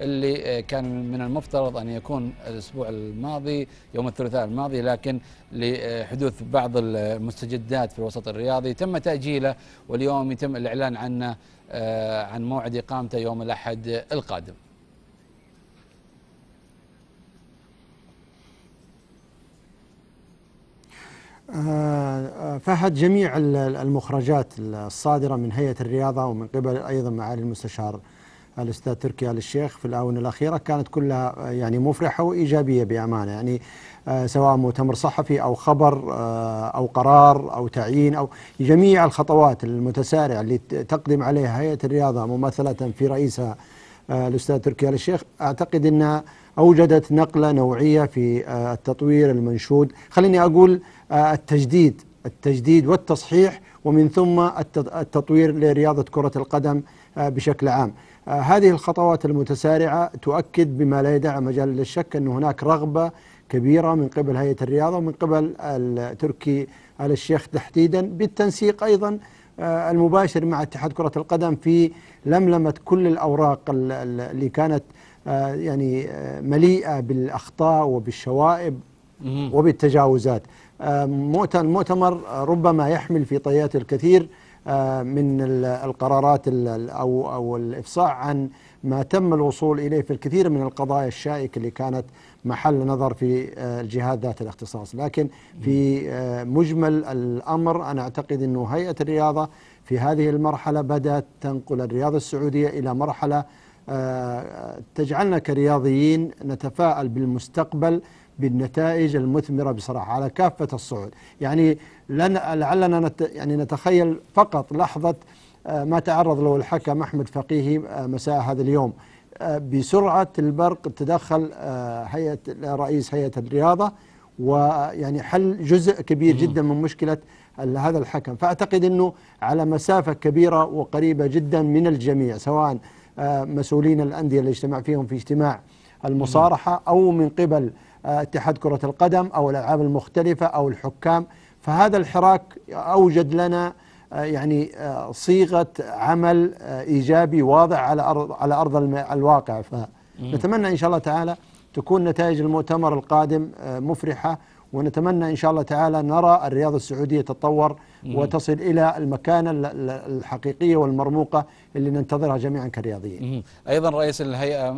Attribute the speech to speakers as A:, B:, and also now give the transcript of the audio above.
A: اللي آه، كان من المفترض أن يكون الأسبوع الماضي يوم الثلاثاء الماضي لكن لحدوث بعض المستجدات في الوسط الرياضي تم تأجيله واليوم يتم الإعلان عنه آه، عن موعد إقامته يوم الأحد القادم آه، فهد جميع المخرجات الصادرة من هيئة الرياضة ومن قبل أيضا معالي المستشار الاستاذ تركي ال الشيخ في الاونه الاخيره كانت كلها يعني مفرحه وايجابيه بامانه يعني آه، سواء مؤتمر صحفي او خبر آه، او قرار او تعيين او جميع الخطوات المتسارعه اللي تقدم عليها هيئه الرياضه مماثله في رئيسها آه، الاستاذ تركي ال الشيخ اعتقد انها اوجدت نقله نوعيه في التطوير المنشود خليني اقول التجديد التجديد والتصحيح ومن ثم التطوير لرياضة كرة القدم آه، بشكل عام آه، هذه الخطوات المتسارعة تؤكد بما لا يدع مجال للشك أن هناك رغبة كبيرة من قبل هيئة الرياضة ومن قبل تركي آل الشيخ تحديدا بالتنسيق أيضا آه، المباشر مع اتحاد كرة القدم في لملمة كل الأوراق اللي كانت يعني مليئة بالأخطاء وبالشوائب وبالتجاوزات آه، مؤتمر ربما يحمل في طيات الكثير آه، من القرارات أو أو الإفصاح عن ما تم الوصول إليه في الكثير من القضايا الشائكة اللي كانت محل نظر في آه، الجهات ذات الاختصاص لكن في مجمل الأمر أنا أعتقد أنه هيئة الرياضة في هذه المرحلة بدأت تنقل الرياضة السعودية إلى مرحلة تجعلنا كرياضيين نتفائل بالمستقبل بالنتائج المثمرة بصراحة على كافة الصعود يعني لن لعلنا نت يعني نتخيل فقط لحظة آه، ما تعرض له الحكم أحمد فقيهي آه، مساء هذا اليوم آه، بسرعة البرق تدخل هيئة رئيس هيئة الرياضة ويعني حل جزء كبير جدا من مشكلة هذا الحكم فأعتقد أنه على مسافة كبيرة وقريبة جدا من الجميع سواء مسؤولين الأندية اللي اجتمع فيهم في اجتماع المصارحة أو من قبل آه، اتحاد كرة القدم أو الألعاب المختلفة أو الحكام فهذا الحراك أوجد لنا آه، يعني آه، صيغة عمل إيجابي واضح على أرض على أرض الواقع فنتمنى إن شاء الله تعالى تكون نتائج المؤتمر القادم مفرحة ونتمنى إن شاء الله تعالى نرى الرياضة السعودية تتطور وتصل إلى المكانة الحقيقية والمرموقة اللي ننتظرها جميعا كرياضيين أيضا رئيس الهيئة